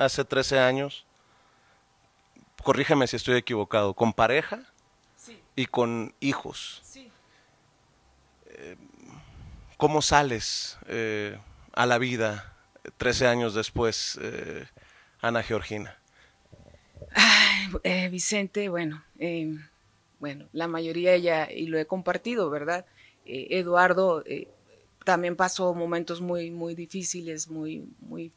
hace 13 años, corrígeme si estoy equivocado, con pareja y con hijos. Eh, ¿Cómo sales eh, a la vida 13 eh, años después, Ana Georgina? Vicente, bueno, bueno, la mayoría ya, y lo he compartido, ¿verdad? Eduardo también pasó momentos muy, muy difíciles, muy, muy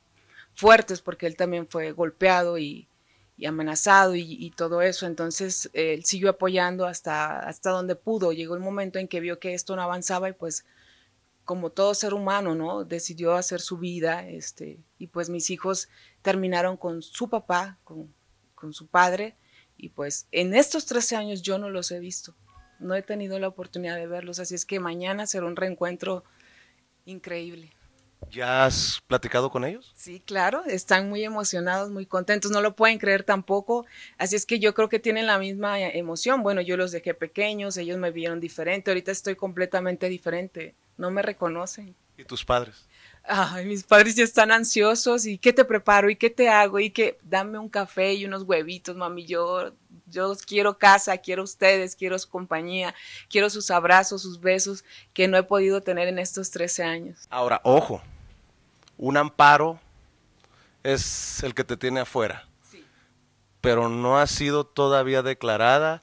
fuertes porque él también fue golpeado y, amenazado y, todo eso. Entonces él siguió apoyando hasta, hasta donde pudo. Llegó el momento en que vio que esto no avanzaba y pues como todo ser humano, ¿no? Decidió hacer su vida, este, y pues mis hijos terminaron con su papá, con, con su padre, y pues en estos 13 años yo no los he visto, no he tenido la oportunidad de verlos, así es que mañana será un reencuentro increíble. ¿Ya has platicado con ellos? Sí, claro, están muy emocionados, muy contentos, no lo pueden creer tampoco, así es que yo creo que tienen la misma eh, emoción. Bueno, yo los dejé pequeños, ellos me vieron diferente, ahorita estoy completamente diferente, no me reconocen. ¿Y tus padres? Ay, mis padres ya están ansiosos y qué te preparo y qué te hago y que dame un café y unos huevitos, mami, yo yo quiero casa, quiero ustedes, quiero su compañía, quiero sus abrazos, sus besos que no he podido tener en estos 13 años. Ahora, ojo, un amparo es el que te tiene afuera, pero no ha sido todavía declarada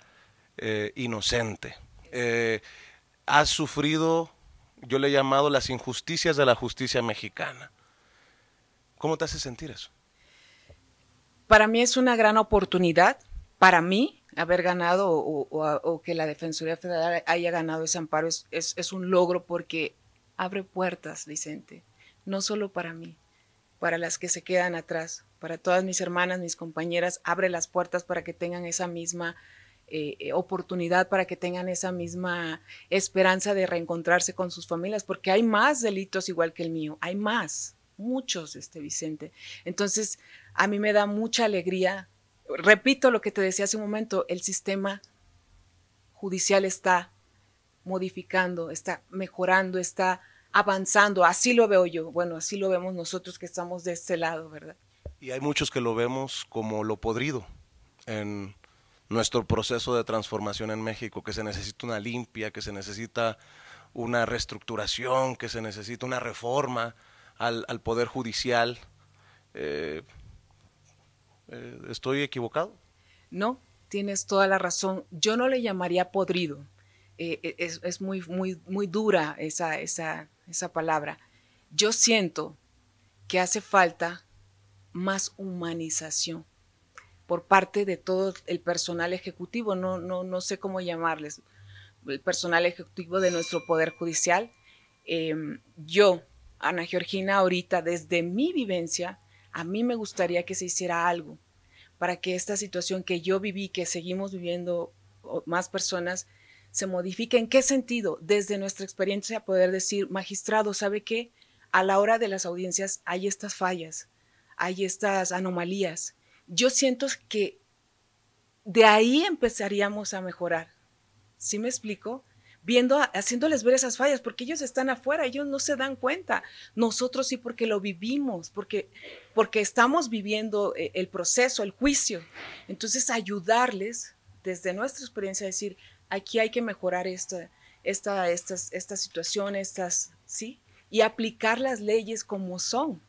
eh, inocente. Eh, ha sufrido, yo le he llamado las injusticias de la justicia mexicana. ¿Cómo te hace sentir eso? Para mí es una gran oportunidad, para mí, haber ganado o, que la Defensoría Federal haya ganado ese amparo es, es un logro porque abre puertas, Vicente no solo para mí, para las que se quedan atrás, para todas mis hermanas, mis compañeras, abre las puertas para que tengan esa misma eh, eh, oportunidad, para que tengan esa misma esperanza de reencontrarse con sus familias, porque hay más delitos igual que el mío, hay más, muchos, este Vicente. Entonces, a mí me da mucha alegría. Repito lo que te decía hace un momento, el sistema judicial está modificando, está mejorando, está avanzando. Así lo veo yo. Bueno, así lo vemos nosotros que estamos de este lado, ¿verdad? Y hay muchos que lo vemos como lo podrido en nuestro proceso de transformación en México, que se necesita una limpia, que se necesita una reestructuración, que se necesita una reforma al, Poder Judicial. Eh, eh, ¿Estoy equivocado? No, tienes toda la razón. Yo no le llamaría podrido. Eh, es, es, muy, muy, muy dura esa, esa, esa palabra, yo siento que hace falta más humanización por parte de todo el personal ejecutivo, no, no, no sé cómo llamarles, el personal ejecutivo de nuestro Poder Judicial. Em, yo, Ana Georgina, ahorita desde mi vivencia, a mí me gustaría que se hiciera algo para que esta situación que yo viví, que seguimos viviendo más personas, se modifica. ¿En qué sentido? Desde nuestra experiencia poder decir, magistrado, ¿sabe qué? A la hora de las audiencias hay estas fallas, hay estas anomalías. Yo siento que de ahí empezaríamos a mejorar. ¿Sí me explico? Viendo, haciéndoles ver esas fallas, porque ellos están afuera, ellos no se dan cuenta. Nosotros sí, porque lo vivimos, porque, porque estamos viviendo eh, el proceso, el juicio. Entonces, ayudarles desde nuestra experiencia a decir, aquí hay que mejorar esta, esta, estas, situación, estas, ¿sí? Y aplicar las leyes como son.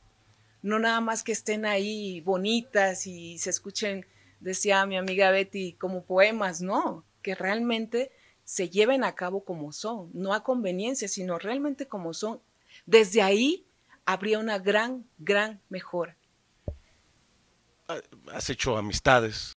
No nada más que estén ahí bonitas y se escuchen, decía mi amiga Betty, como poemas, no, que realmente se lleven a cabo como son, no a conveniencia, sino realmente como son. Desde ahí habría una gran, gran mejora. Ah, has hecho amistades